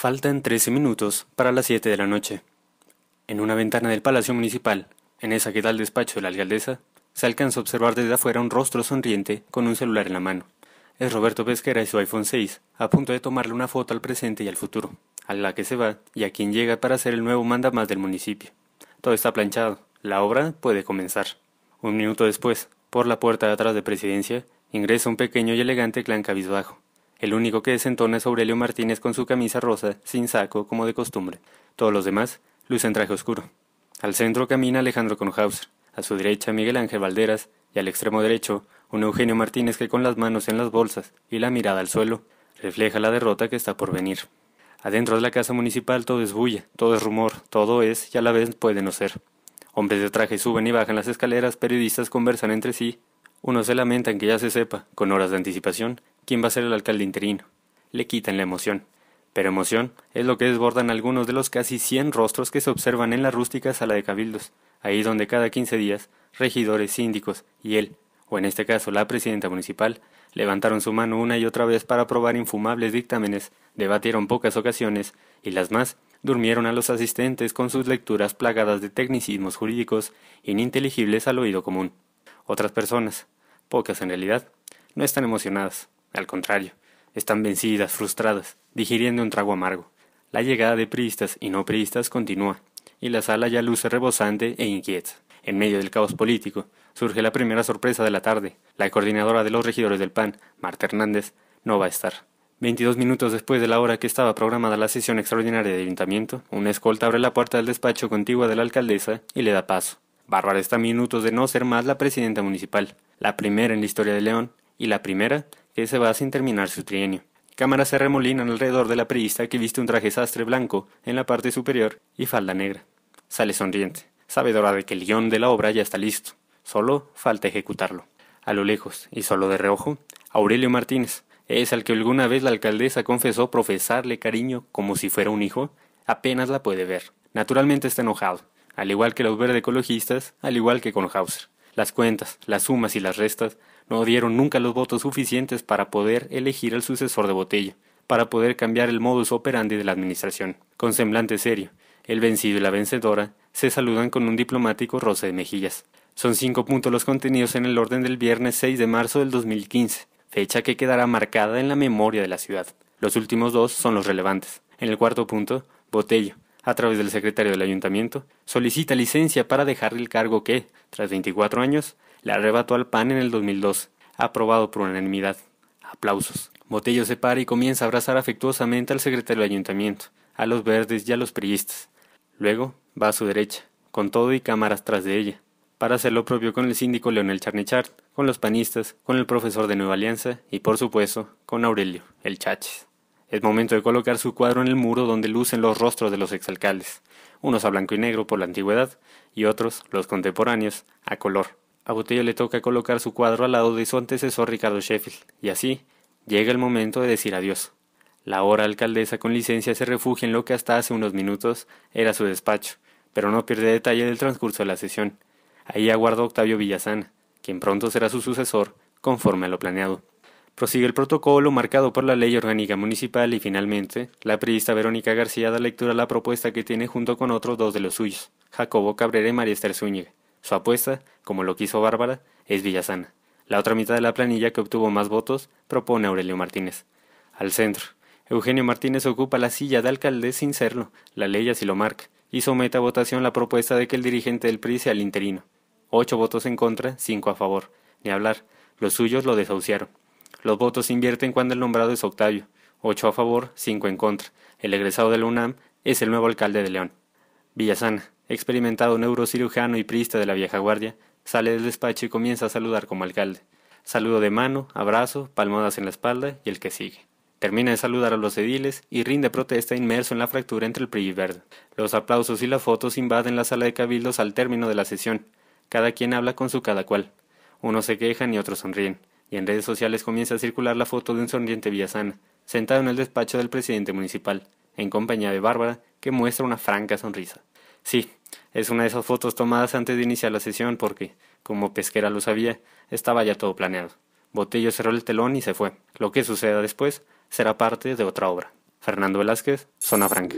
Faltan trece minutos para las siete de la noche. En una ventana del Palacio Municipal, en esa que da el despacho de la alcaldesa, se alcanza a observar desde afuera un rostro sonriente con un celular en la mano. Es Roberto Pesquera y su iPhone 6, a punto de tomarle una foto al presente y al futuro, a la que se va y a quien llega para ser el nuevo mandamás del municipio. Todo está planchado, la obra puede comenzar. Un minuto después, por la puerta de atrás de presidencia, ingresa un pequeño y elegante clan cabizbajo. El único que desentona es Aurelio Martínez con su camisa rosa, sin saco, como de costumbre. Todos los demás lucen traje oscuro. Al centro camina Alejandro Conhauser, a su derecha Miguel Ángel Valderas, y al extremo derecho un Eugenio Martínez que con las manos en las bolsas y la mirada al suelo refleja la derrota que está por venir. Adentro de la casa municipal todo es bulla, todo es rumor, todo es y a la vez puede no ser. Hombres de traje suben y bajan las escaleras, periodistas conversan entre sí, uno se lamentan que ya se sepa, con horas de anticipación, quién va a ser el alcalde interino. Le quitan la emoción. Pero emoción es lo que desbordan algunos de los casi 100 rostros que se observan en la rústica sala de cabildos, ahí donde cada 15 días, regidores, síndicos y él, o en este caso la presidenta municipal, levantaron su mano una y otra vez para aprobar infumables dictámenes, debatieron pocas ocasiones, y las más, durmieron a los asistentes con sus lecturas plagadas de tecnicismos jurídicos ininteligibles al oído común. Otras personas, pocas en realidad, no están emocionadas, al contrario, están vencidas, frustradas, digiriendo un trago amargo. La llegada de priistas y no priistas continúa, y la sala ya luce rebosante e inquieta. En medio del caos político, surge la primera sorpresa de la tarde. La coordinadora de los regidores del PAN, Marta Hernández, no va a estar. Veintidós minutos después de la hora que estaba programada la sesión extraordinaria de ayuntamiento, una escolta abre la puerta del despacho contigua de la alcaldesa y le da paso. Bárbara está minutos de no ser más la presidenta municipal la primera en la historia de León y la primera que se va sin terminar su trienio. Cámaras se remolinan alrededor de la periodista que viste un traje sastre blanco en la parte superior y falda negra. Sale sonriente, sabedora de que el guión de la obra ya está listo, solo falta ejecutarlo. A lo lejos, y solo de reojo, Aurelio Martínez, es al que alguna vez la alcaldesa confesó profesarle cariño como si fuera un hijo, apenas la puede ver. Naturalmente está enojado, al igual que los verde al igual que con Hauser. Las cuentas, las sumas y las restas no dieron nunca los votos suficientes para poder elegir al sucesor de Botella, para poder cambiar el modus operandi de la administración. Con semblante serio, el vencido y la vencedora se saludan con un diplomático roce de mejillas. Son cinco puntos los contenidos en el orden del viernes 6 de marzo del 2015, fecha que quedará marcada en la memoria de la ciudad. Los últimos dos son los relevantes. En el cuarto punto, Botella a través del secretario del ayuntamiento, solicita licencia para dejar el cargo que, tras 24 años, le arrebató al PAN en el 2002, aprobado por unanimidad. Aplausos. Botello se para y comienza a abrazar afectuosamente al secretario del ayuntamiento, a los verdes y a los priistas. Luego va a su derecha, con todo y cámaras tras de ella, para hacer lo propio con el síndico Leonel Charnichard, con los panistas, con el profesor de Nueva Alianza y, por supuesto, con Aurelio, el Chaches. Es momento de colocar su cuadro en el muro donde lucen los rostros de los exalcaldes, unos a blanco y negro por la antigüedad y otros, los contemporáneos, a color. A Botello le toca colocar su cuadro al lado de su antecesor Ricardo Sheffield, y así llega el momento de decir adiós. La hora alcaldesa con licencia se refugia en lo que hasta hace unos minutos era su despacho, pero no pierde detalle del transcurso de la sesión. Ahí aguarda Octavio Villazana, quien pronto será su sucesor, conforme a lo planeado. Prosigue el protocolo marcado por la Ley Orgánica Municipal y finalmente, la priista Verónica García da lectura a la propuesta que tiene junto con otros dos de los suyos, Jacobo Cabrera y María Esther Zúñiga. Su apuesta, como lo quiso Bárbara, es Villasana. La otra mitad de la planilla que obtuvo más votos propone Aurelio Martínez. Al centro, Eugenio Martínez ocupa la silla de alcalde sin serlo, la ley así lo marca, y somete a votación la propuesta de que el dirigente del PRI sea el interino. Ocho votos en contra, cinco a favor. Ni hablar, los suyos lo desahuciaron. Los votos se invierten cuando el nombrado es Octavio, ocho a favor, cinco en contra. El egresado de la UNAM es el nuevo alcalde de León. Villasana, experimentado neurocirujano y priista de la vieja guardia, sale del despacho y comienza a saludar como alcalde. Saludo de mano, abrazo, palmadas en la espalda y el que sigue. Termina de saludar a los ediles y rinde protesta inmerso en la fractura entre el PRI y Verde. Los aplausos y las fotos invaden la sala de cabildos al término de la sesión. Cada quien habla con su cada cual. Unos se quejan y otros sonríen y en redes sociales comienza a circular la foto de un sonriente Villasana, sentado en el despacho del presidente municipal, en compañía de Bárbara, que muestra una franca sonrisa. Sí, es una de esas fotos tomadas antes de iniciar la sesión porque, como Pesquera lo sabía, estaba ya todo planeado. Botello cerró el telón y se fue. Lo que suceda después será parte de otra obra. Fernando Velázquez, Zona Franca.